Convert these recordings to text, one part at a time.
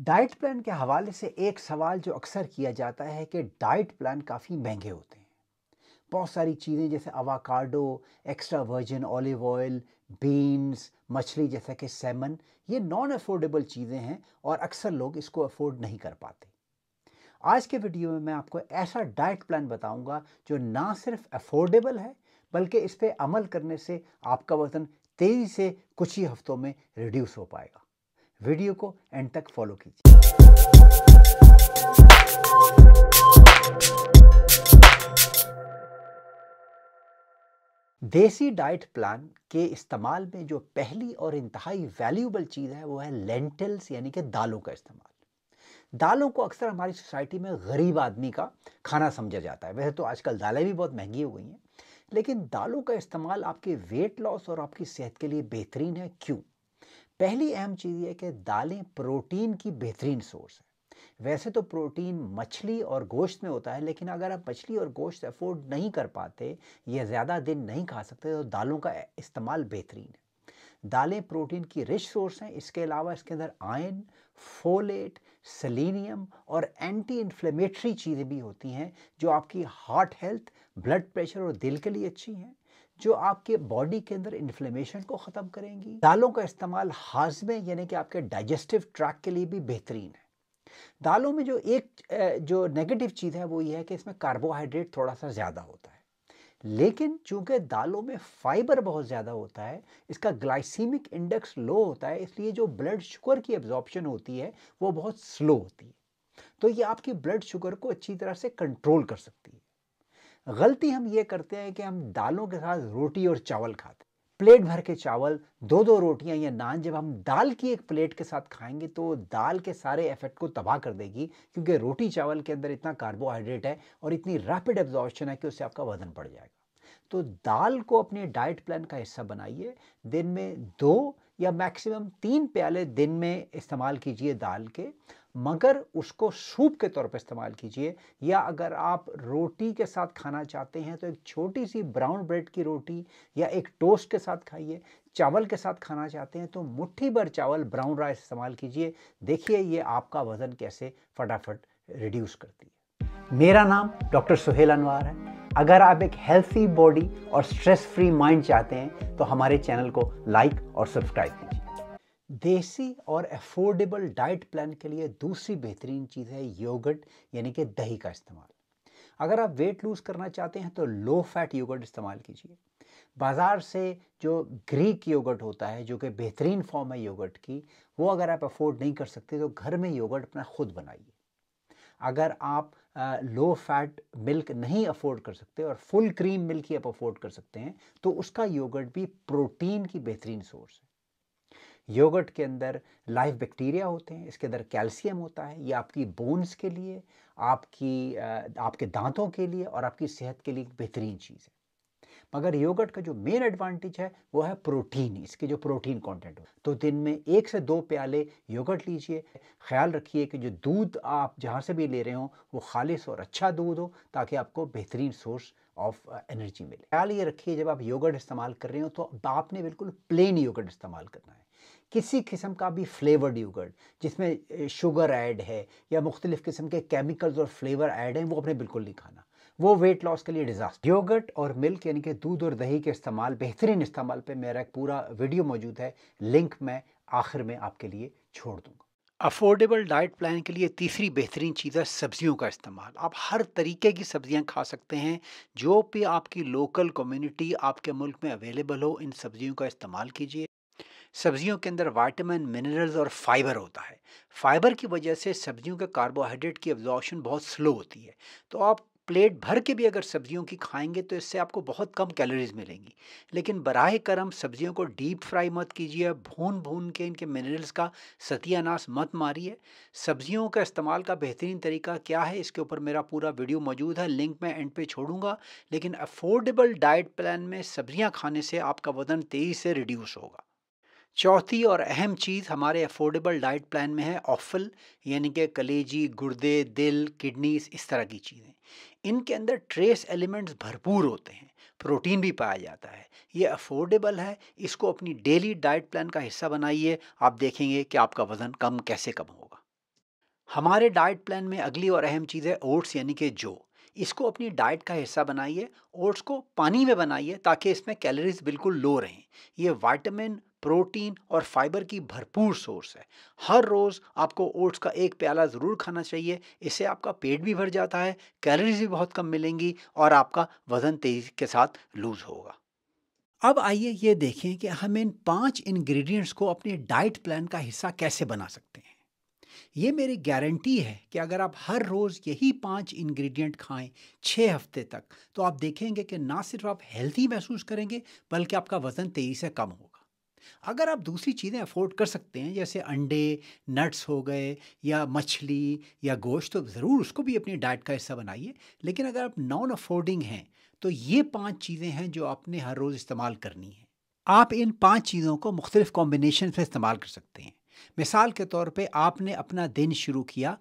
diet plan के हवाले से एक सवाल जो अक्सर किया जाता है कि डाइट प्लान काफ़ी महंगे होते हैं बहुत सारी चीज़ें जैसे avocado extra virgin olive oil beans मछली जैसा कि सेमन ये नॉन अफोर्डेबल चीज़ें हैं और अक्सर लोग इसको अफोर्ड नहीं कर पाते आज के वीडियो में मैं आपको ऐसा डाइट प्लान बताऊंगा जो ना सिर्फ अफोर्डेबल है बल्कि इस पर अमल करने से आपका वज़न तेज़ी से कुछ ही हफ्तों में रिड्यूस हो पाएगा वीडियो को एंड तक फॉलो कीजिए देसी डाइट प्लान के इस्तेमाल में जो पहली और इंतहाई वैल्यूबल चीज़ है वो है लेंटिल्स यानी कि दालों का इस्तेमाल दालों को अक्सर हमारी सोसाइटी में गरीब आदमी का खाना समझा जाता है वैसे तो आजकल दालें भी बहुत महंगी हो गई हैं लेकिन दालों का इस्तेमाल आपके वेट लॉस और आपकी सेहत के लिए बेहतरीन है क्यों पहली अहम चीज़ ये कि दालें प्रोटीन की बेहतरीन सोर्स है वैसे तो प्रोटीन मछली और गोश्त में होता है लेकिन अगर आप मछली और गोश्त अफोर्ड नहीं कर पाते या ज़्यादा दिन नहीं खा सकते तो दालों का इस्तेमाल बेहतरीन है दालें प्रोटीन की रिच सोर्स हैं इसके अलावा इसके अंदर आयन फोलेट सेलेनियम और एंटी इन्फ्लेमेटरी चीज़ें भी होती हैं जो आपकी हार्ट हेल्थ ब्लड प्रेशर और दिल के लिए अच्छी हैं जो आपके बॉडी के अंदर इन्फ्लेमेशन को ख़त्म करेंगी दालों का इस्तेमाल हाजमे यानी कि आपके डाइजेस्टिव ट्रैक के लिए भी बेहतरीन है दालों में जो एक जो नेगेटिव चीज़ है वो ये है कि इसमें कार्बोहाइड्रेट थोड़ा सा ज़्यादा होता है लेकिन चूंकि दालों में फाइबर बहुत ज़्यादा होता है इसका ग्लाइसीमिक इंडेक्स लो होता है इसलिए जो ब्लड शुगर की एब्जॉर्प्शन होती है वो बहुत स्लो होती है तो ये आपकी ब्लड शुगर को अच्छी तरह से कंट्रोल कर सकती है गलती हम ये करते हैं कि हम दालों के साथ रोटी और चावल खाते हैं प्लेट भर के चावल दो दो रोटियां या नान जब हम दाल की एक प्लेट के साथ खाएंगे तो दाल के सारे इफेक्ट को तबाह कर देगी क्योंकि रोटी चावल के अंदर इतना कार्बोहाइड्रेट है और इतनी रैपिड एब्जॉर्बन है कि उससे आपका वजन बढ़ जाएगा तो दाल को अपने डाइट प्लान का हिस्सा बनाइए दिन में दो या मैक्सिमम तीन प्याले दिन में इस्तेमाल कीजिए दाल के मगर उसको सूप के तौर पर इस्तेमाल कीजिए या अगर आप रोटी के साथ खाना चाहते हैं तो एक छोटी सी ब्राउन ब्रेड की रोटी या एक टोस्ट के साथ खाइए चावल के साथ खाना चाहते हैं तो मुट्ठी भर चावल ब्राउन राइस इस्तेमाल कीजिए देखिए ये आपका वज़न कैसे फटाफट रिड्यूस करती है मेरा नाम डॉक्टर सुहेल अनवार है अगर आप एक हेल्थी बॉडी और स्ट्रेस फ्री माइंड चाहते हैं तो हमारे चैनल को लाइक और सब्सक्राइब कीजिए देसी और अफोर्डेबल डाइट प्लान के लिए दूसरी बेहतरीन चीज़ है योगर्ट यानी कि दही का इस्तेमाल अगर आप वेट लूज़ करना चाहते हैं तो लो फैट योगर्ट इस्तेमाल कीजिए बाज़ार से जो ग्रीक योगर्ट होता है जो कि बेहतरीन फॉर्म है योगर्ट की वो अगर आप अफोर्ड नहीं कर सकते तो घर में योगर्ट अपना खुद बनाइए अगर आप लो फैट मिल्क नहीं अफोर्ड कर सकते और फुल क्रीम मिल्क ही आप अफोर्ड कर सकते हैं तो उसका योगर्ट भी प्रोटीन की बेहतरीन सोर्स है योगर्ट के अंदर लाइव बैक्टीरिया होते हैं इसके अंदर कैल्शियम होता है ये आपकी बोन्स के लिए आपकी आपके दांतों के लिए और आपकी सेहत के लिए एक बेहतरीन चीज़ है मगर योगर्ट का जो मेन एडवांटेज है वो है प्रोटीन इसके जो प्रोटीन कंटेंट हो तो दिन में एक से दो प्याले योगर्ट लीजिए ख्याल रखिए कि जो दूध आप जहाँ से भी ले रहे हो वो खालिश और अच्छा दूध हो ताकि आपको बेहतरीन सोर्स ऑफ एनर्जी मिले ख्याल ये रखिए जब आप योगर्ट इस्तेमाल कर रहे हो तो आपने बिल्कुल प्लेन योगर्ट इस्तेमाल करना है किसी किस्म का भी फ्लेवर्ड योगर्ट जिसमें शुगर uh, ऐड है या मुख्तलिफ़ किस्म के केमिकल्स और फ्लेवर ऐड हैं वो अपने बिल्कुल नहीं खाना वो वेट लॉस के लिए डिजास्टर योगर्ट और मिल्क यानी कि दूध और दही के इस्तेमाल बेहतरीन इस्तेमाल पे मेरा एक पूरा वीडियो मौजूद है लिंक मैं आखिर में आपके लिए छोड़ दूंगा अफोर्डेबल डाइट प्लान के लिए तीसरी बेहतरीन चीज़ है सब्जियों का इस्तेमाल आप हर तरीके की सब्जियां खा सकते हैं जो भी आपकी लोकल कम्युनिटी आपके मुल्क में अवेलेबल हो इन सब्जियों का इस्तेमाल कीजिए सब्जियों के अंदर वाइटामिन मिनरल्स और फाइबर होता है फाइबर की वजह से सब्जियों के कार्बोहाइड्रेट की एब्जॉर्बशन बहुत स्लो होती है तो आप प्लेट भर के भी अगर सब्जियों की खाएंगे तो इससे आपको बहुत कम कैलोरीज मिलेंगी लेकिन बराह करम सब्जियों को डीप फ्राई मत कीजिए भून भून के इनके मिनरल्स का सतियानाश मत मारिए सब्जियों का इस्तेमाल का बेहतरीन तरीका क्या है इसके ऊपर मेरा पूरा वीडियो मौजूद है लिंक मैं एंड पे छोड़ूंगा लेकिन अफोर्डेबल डाइट प्लान में सब्जियाँ खाने से आपका वजन तेज़ी से रिड्यूस होगा चौथी और अहम चीज़ हमारे अफोर्डेबल डाइट प्लान में है ऑफल यानी कि कलेजी गुर्दे दिल किडनीज इस तरह की चीज़ें इनके अंदर ट्रेस एलिमेंट्स भरपूर होते हैं प्रोटीन भी पाया जाता है ये अफोर्डेबल है इसको अपनी डेली डाइट प्लान का हिस्सा बनाइए आप देखेंगे कि आपका वज़न कम कैसे कम होगा हमारे डाइट प्लान में अगली और अहम चीज़ है ओट्स यानी कि जो इसको अपनी डाइट का हिस्सा बनाइए ओट्स को पानी में बनाइए ताकि इसमें कैलोरीज बिल्कुल लो रहें ये वाइटामिन प्रोटीन और फाइबर की भरपूर सोर्स है हर रोज़ आपको ओट्स का एक प्याला ज़रूर खाना चाहिए इससे आपका पेट भी भर जाता है कैलोरीज भी बहुत कम मिलेंगी और आपका वज़न तेज़ी के साथ लूज़ होगा अब आइए ये देखें कि हम इन पांच इंग्रेडिएंट्स को अपने डाइट प्लान का हिस्सा कैसे बना सकते हैं ये मेरी गारंटी है कि अगर आप हर रोज़ यही पांच इंग्रेडिएंट खाएं छः हफ्ते तक तो आप देखेंगे कि ना सिर्फ आप हेल्थी महसूस करेंगे बल्कि आपका वज़न तेज़ी से कम होगा अगर आप दूसरी चीज़ें अफोर्ड कर सकते हैं जैसे अंडे नट्स हो गए या मछली या गोश्त तो ज़रूर उसको भी अपनी डाइट का हिस्सा बनाइए लेकिन अगर आप नॉन अफोर्डिंग हैं तो ये पांच चीज़ें हैं जो आपने हर रोज़ इस्तेमाल करनी है आप इन पांच चीज़ों को मुख्तलिफ़ कॉम्बिनेशन से इस्तेमाल कर सकते हैं मिसाल के तौर पर आपने अपना दिन शुरू किया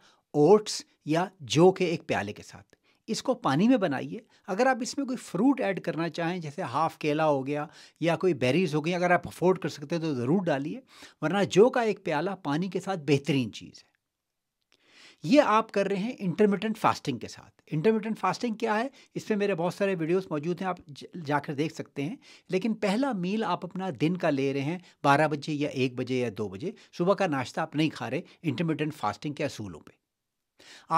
ओट्स या जो के एक प्याले के साथ इसको पानी में बनाइए अगर आप इसमें कोई फ्रूट ऐड करना चाहें जैसे हाफ केला हो गया या कोई बेरीज हो गई अगर आप अफोर्ड कर सकते हैं तो ज़रूर डालिए वरना जो का एक प्याला पानी के साथ बेहतरीन चीज़ है ये आप कर रहे हैं इंटरमीडियंट फास्टिंग के साथ इंटरमीडियंट फास्टिंग क्या है इस पर मेरे बहुत सारे वीडियोस मौजूद हैं आप जाकर देख सकते हैं लेकिन पहला मील आप अपना दिन का ले रहे हैं बारह बजे या एक बजे या दो बजे सुबह का नाश्ता आप नहीं खा रहे इंटरमीडियंट फास्टिंग के असूलों पर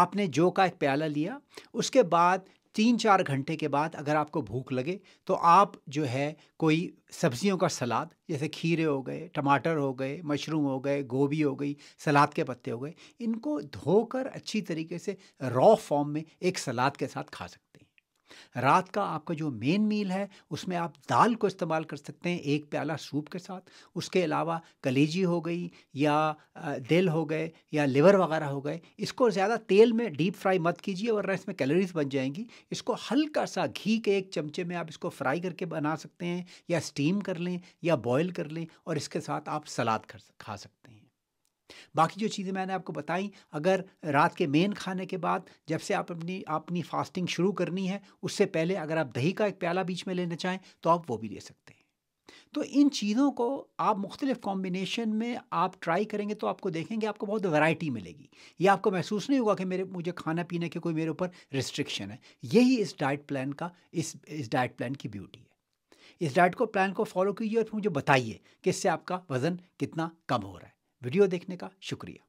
आपने जो का एक प्याला लिया उसके बाद तीन चार घंटे के बाद अगर आपको भूख लगे तो आप जो है कोई सब्जियों का सलाद जैसे खीरे हो गए टमाटर हो गए मशरूम हो गए गोभी हो गई सलाद के पत्ते हो गए इनको धोकर अच्छी तरीके से रॉ फॉर्म में एक सलाद के साथ खा सकते रात का आपका जो मेन मील है उसमें आप दाल को इस्तेमाल कर सकते हैं एक प्याला सूप के साथ उसके अलावा कलेजी हो गई या दिल हो गए या लिवर वगैरह हो गए इसको ज़्यादा तेल में डीप फ्राई मत कीजिए वरना इसमें कैलोरीज बन जाएंगी इसको हल्का सा घी के एक चमचे में आप इसको फ्राई करके बना सकते हैं या स्टीम कर लें या बॉयल कर लें और इसके साथ आप सलाद खा सकते हैं बाकी जो चीज़ें मैंने आपको बताई अगर रात के मेन खाने के बाद जब से आप अपनी अपनी फास्टिंग शुरू करनी है उससे पहले अगर आप दही का एक प्याला बीच में लेना चाहें तो आप वो भी ले सकते हैं तो इन चीज़ों को आप मुख्तलिफ कॉम्बिनेशन में आप ट्राई करेंगे तो आपको देखेंगे आपको बहुत वैरायटी मिलेगी ये आपको महसूस नहीं होगा कि मेरे मुझे खाना पीने के कोई मेरे ऊपर रिस्ट्रिक्शन है यही इस डाइट प्लान का इस इस डाइट प्लान की ब्यूटी है इस डाइट को प्लान को फॉलो कीजिए और फिर मुझे बताइए कि इससे आपका वज़न कितना कम हो रहा है वीडियो देखने का शुक्रिया